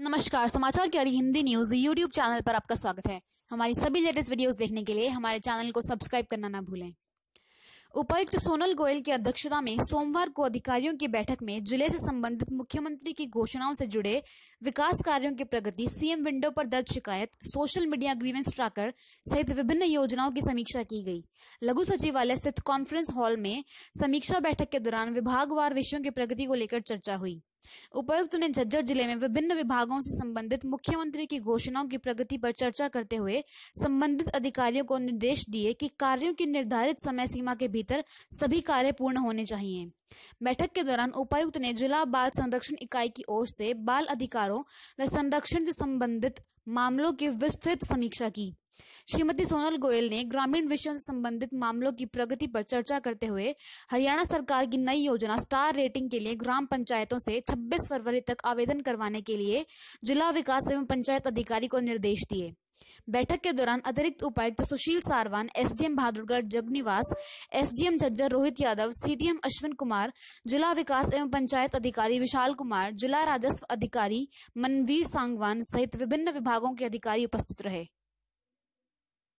नमस्कार समाचार की हिंदी न्यूज यूट्यूब चैनल पर आपका स्वागत है हमारी सभी लेटेस्ट वीडियोस देखने के लिए हमारे चैनल को सब्सक्राइब करना ना भूलें उपायुक्त सोनल गोयल की अध्यक्षता में सोमवार को अधिकारियों की बैठक में जिले से संबंधित मुख्यमंत्री की घोषणाओं से जुड़े विकास कार्यों की प्रगति सीएम विंडो पर दर्ज शिकायत सोशल मीडिया ग्रीवेंस ट्रैकर सहित विभिन्न योजनाओं की समीक्षा की गई लघु सचिवालय स्थित कॉन्फ्रेंस हॉल में समीक्षा बैठक के दौरान विभागवार विषयों की प्रगति को लेकर चर्चा हुई उपायुक्त ने झज्जर जिले में विभिन्न विभागों से संबंधित मुख्यमंत्री की घोषणाओं की प्रगति पर चर्चा करते हुए संबंधित अधिकारियों को निर्देश दिए कि कार्यों की निर्धारित समय सीमा के भीतर सभी कार्य पूर्ण होने चाहिए बैठक के दौरान उपायुक्त ने जिला बाल संरक्षण इकाई की ओर से बाल अधिकारों व संरक्षण से संबंधित मामलों की विस्तृत समीक्षा की श्रीमती सोनल गोयल ने ग्रामीण विषयों से संबंधित मामलों की प्रगति पर चर्चा करते हुए हरियाणा सरकार की नई योजना स्टार रेटिंग के लिए ग्राम पंचायतों से 26 फरवरी तक आवेदन करवाने के लिए जिला विकास एवं पंचायत अधिकारी को निर्देश दिए बैठक के दौरान अतिरिक्त उपायुक्त Sushil Sarwan SDM Bahadurgarh Jagniwas SDM Jhajjar Rohit Yadav CDM Ashwin Kumar जिला विकास एवं पंचायत अधिकारी विशाल कुमार जिला राजस्व अधिकारी मनवीर सांगवान सहित विभिन्न विभागों के अधिकारी उपस्थित रहे